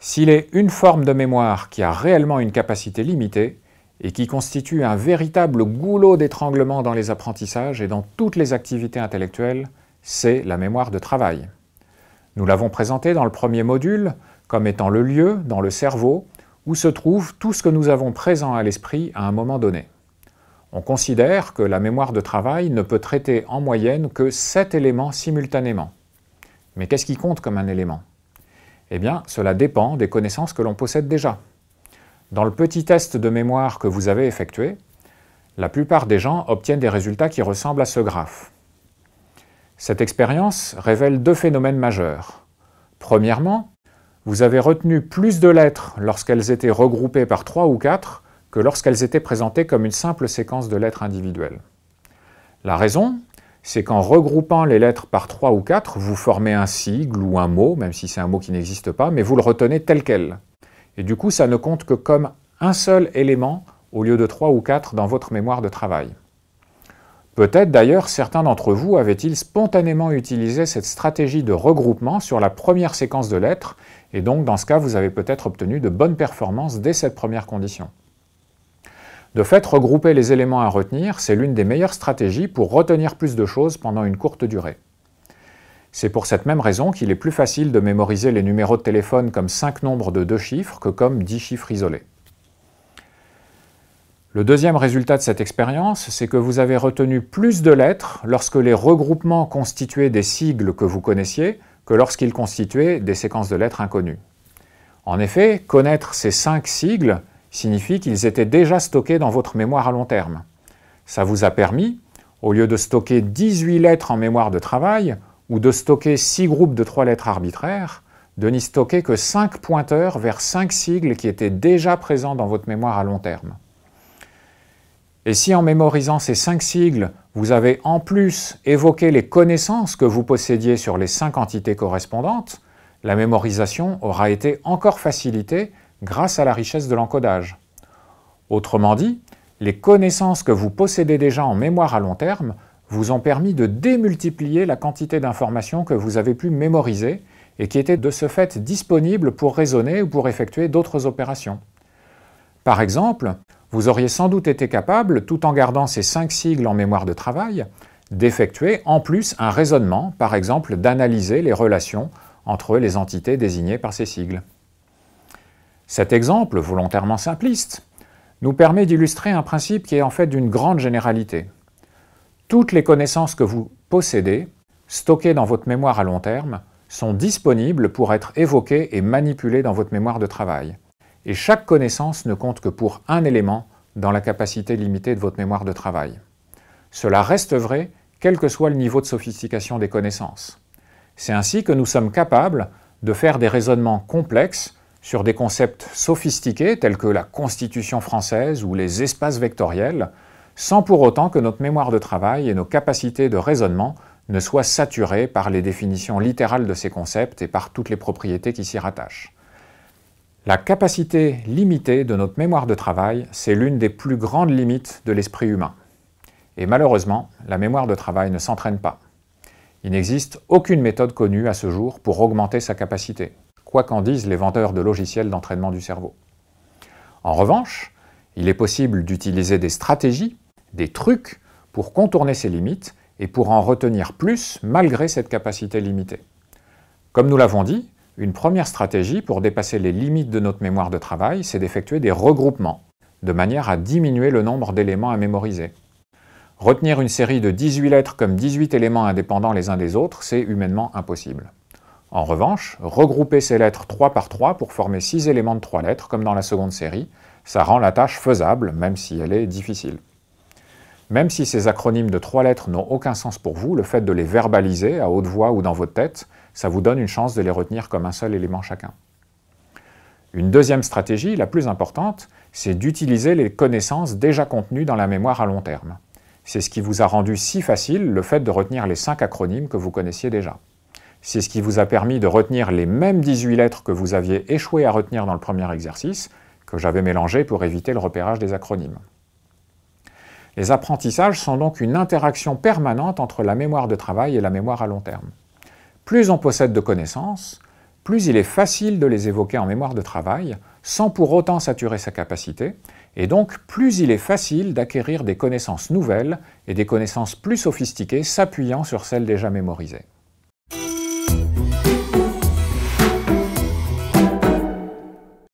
S'il est une forme de mémoire qui a réellement une capacité limitée et qui constitue un véritable goulot d'étranglement dans les apprentissages et dans toutes les activités intellectuelles, c'est la mémoire de travail. Nous l'avons présenté dans le premier module comme étant le lieu, dans le cerveau, où se trouve tout ce que nous avons présent à l'esprit à un moment donné. On considère que la mémoire de travail ne peut traiter en moyenne que sept éléments simultanément. Mais qu'est-ce qui compte comme un élément eh bien, cela dépend des connaissances que l'on possède déjà. Dans le petit test de mémoire que vous avez effectué, la plupart des gens obtiennent des résultats qui ressemblent à ce graphe. Cette expérience révèle deux phénomènes majeurs. Premièrement, vous avez retenu plus de lettres lorsqu'elles étaient regroupées par trois ou quatre que lorsqu'elles étaient présentées comme une simple séquence de lettres individuelles. La raison, c'est qu'en regroupant les lettres par trois ou quatre, vous formez un sigle ou un mot, même si c'est un mot qui n'existe pas, mais vous le retenez tel quel. Et du coup, ça ne compte que comme un seul élément au lieu de trois ou quatre dans votre mémoire de travail. Peut-être d'ailleurs certains d'entre vous avaient-ils spontanément utilisé cette stratégie de regroupement sur la première séquence de lettres, et donc dans ce cas vous avez peut-être obtenu de bonnes performances dès cette première condition. De fait, regrouper les éléments à retenir, c'est l'une des meilleures stratégies pour retenir plus de choses pendant une courte durée. C'est pour cette même raison qu'il est plus facile de mémoriser les numéros de téléphone comme cinq nombres de deux chiffres que comme dix chiffres isolés. Le deuxième résultat de cette expérience, c'est que vous avez retenu plus de lettres lorsque les regroupements constituaient des sigles que vous connaissiez que lorsqu'ils constituaient des séquences de lettres inconnues. En effet, connaître ces cinq sigles signifie qu'ils étaient déjà stockés dans votre mémoire à long terme. Ça vous a permis, au lieu de stocker 18 lettres en mémoire de travail ou de stocker 6 groupes de 3 lettres arbitraires, de n'y stocker que 5 pointeurs vers 5 sigles qui étaient déjà présents dans votre mémoire à long terme. Et si en mémorisant ces 5 sigles, vous avez en plus évoqué les connaissances que vous possédiez sur les 5 entités correspondantes, la mémorisation aura été encore facilitée grâce à la richesse de l'encodage. Autrement dit, les connaissances que vous possédez déjà en mémoire à long terme vous ont permis de démultiplier la quantité d'informations que vous avez pu mémoriser et qui étaient de ce fait disponibles pour raisonner ou pour effectuer d'autres opérations. Par exemple, vous auriez sans doute été capable, tout en gardant ces cinq sigles en mémoire de travail, d'effectuer en plus un raisonnement, par exemple d'analyser les relations entre les entités désignées par ces sigles. Cet exemple, volontairement simpliste, nous permet d'illustrer un principe qui est en fait d'une grande généralité. Toutes les connaissances que vous possédez, stockées dans votre mémoire à long terme, sont disponibles pour être évoquées et manipulées dans votre mémoire de travail. Et chaque connaissance ne compte que pour un élément dans la capacité limitée de votre mémoire de travail. Cela reste vrai quel que soit le niveau de sophistication des connaissances. C'est ainsi que nous sommes capables de faire des raisonnements complexes sur des concepts sophistiqués tels que la Constitution française ou les espaces vectoriels, sans pour autant que notre mémoire de travail et nos capacités de raisonnement ne soient saturées par les définitions littérales de ces concepts et par toutes les propriétés qui s'y rattachent. La capacité limitée de notre mémoire de travail, c'est l'une des plus grandes limites de l'esprit humain. Et malheureusement, la mémoire de travail ne s'entraîne pas. Il n'existe aucune méthode connue à ce jour pour augmenter sa capacité quoi qu'en disent les vendeurs de logiciels d'entraînement du cerveau. En revanche, il est possible d'utiliser des stratégies, des trucs, pour contourner ces limites et pour en retenir plus malgré cette capacité limitée. Comme nous l'avons dit, une première stratégie pour dépasser les limites de notre mémoire de travail, c'est d'effectuer des regroupements, de manière à diminuer le nombre d'éléments à mémoriser. Retenir une série de 18 lettres comme 18 éléments indépendants les uns des autres, c'est humainement impossible. En revanche, regrouper ces lettres 3 par 3 pour former 6 éléments de 3 lettres, comme dans la seconde série, ça rend la tâche faisable, même si elle est difficile. Même si ces acronymes de trois lettres n'ont aucun sens pour vous, le fait de les verbaliser à haute voix ou dans votre tête, ça vous donne une chance de les retenir comme un seul élément chacun. Une deuxième stratégie, la plus importante, c'est d'utiliser les connaissances déjà contenues dans la mémoire à long terme. C'est ce qui vous a rendu si facile le fait de retenir les 5 acronymes que vous connaissiez déjà. C'est ce qui vous a permis de retenir les mêmes 18 lettres que vous aviez échoué à retenir dans le premier exercice, que j'avais mélangé pour éviter le repérage des acronymes. Les apprentissages sont donc une interaction permanente entre la mémoire de travail et la mémoire à long terme. Plus on possède de connaissances, plus il est facile de les évoquer en mémoire de travail, sans pour autant saturer sa capacité, et donc plus il est facile d'acquérir des connaissances nouvelles et des connaissances plus sophistiquées s'appuyant sur celles déjà mémorisées.